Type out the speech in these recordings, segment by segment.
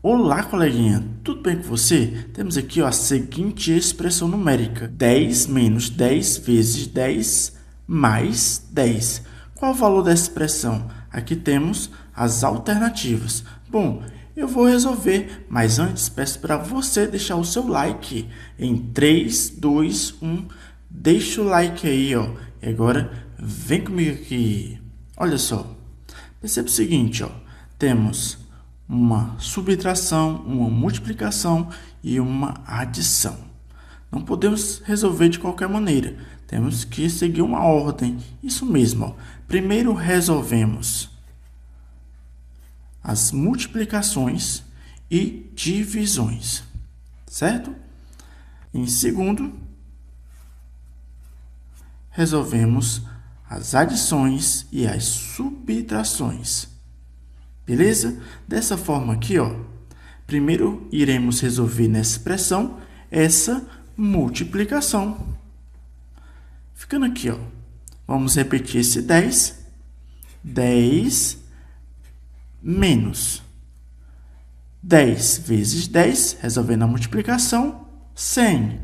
Olá, coleguinha, tudo bem com você? Temos aqui ó, a seguinte expressão numérica: 10 menos 10 vezes 10 mais 10. Qual o valor dessa expressão? Aqui temos as alternativas. Bom, eu vou resolver, mas antes peço para você deixar o seu like em 3, 2, 1. Deixa o like aí, ó. E agora vem comigo aqui. Olha só. Perceba o seguinte, ó. Temos uma subtração, uma multiplicação e uma adição. Não podemos resolver de qualquer maneira, temos que seguir uma ordem. Isso mesmo, ó. primeiro resolvemos as multiplicações e divisões, certo? Em segundo, resolvemos as adições e as subtrações. Beleza? Dessa forma aqui, ó. Primeiro iremos resolver nessa expressão essa multiplicação. Ficando aqui, ó. Vamos repetir esse 10. 10 menos 10 vezes 10, resolvendo a multiplicação, 100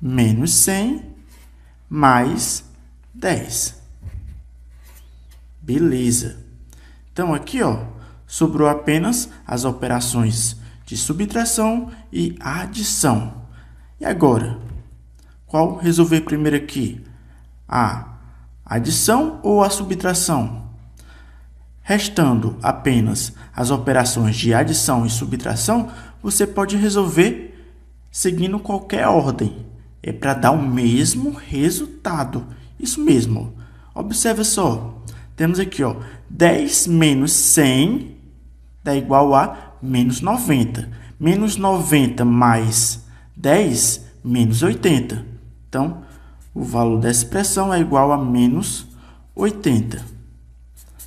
menos 100 mais 10. Beleza. Então, aqui, ó, sobrou apenas as operações de subtração e adição. E agora? Qual resolver primeiro aqui? A adição ou a subtração? Restando apenas as operações de adição e subtração, você pode resolver seguindo qualquer ordem. É para dar o mesmo resultado. Isso mesmo. Observe só. Temos aqui ó, 10 menos 100 dá igual a menos 90. Menos 90 mais 10, menos 80. Então, o valor dessa expressão é igual a menos 80.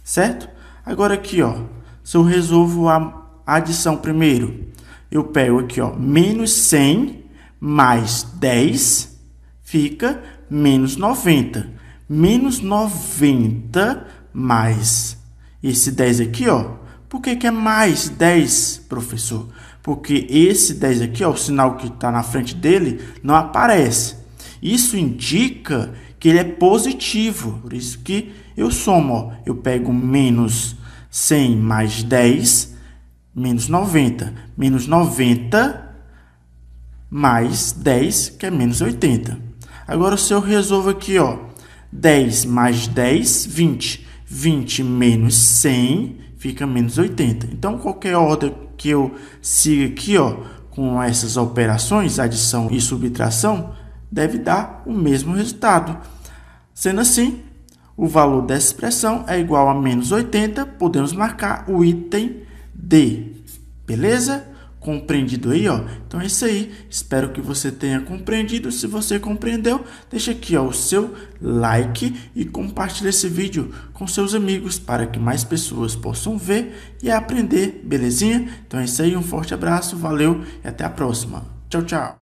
Certo? Agora aqui, ó, se eu resolvo a adição primeiro, eu pego aqui, ó, menos 100 mais 10 fica menos 90. Menos 90 mais esse 10 aqui, ó, por que, que é mais 10, professor? Porque esse 10 aqui, ó, o sinal que está na frente dele, não aparece. Isso indica que ele é positivo. Por isso que eu somo. Ó. Eu pego menos 100 mais 10, menos 90. Menos 90 mais 10, que é menos 80. Agora, se eu resolvo aqui, ó, 10 mais 10, 20. 20 menos 100 fica menos 80. Então, qualquer ordem que eu siga aqui, ó, com essas operações, adição e subtração, deve dar o mesmo resultado. Sendo assim, o valor dessa expressão é igual a menos 80, podemos marcar o item D, beleza? compreendido aí, ó. Então é isso aí. Espero que você tenha compreendido. Se você compreendeu, deixa aqui ó, o seu like e compartilha esse vídeo com seus amigos para que mais pessoas possam ver e aprender, belezinha? Então é isso aí. Um forte abraço, valeu e até a próxima. Tchau, tchau.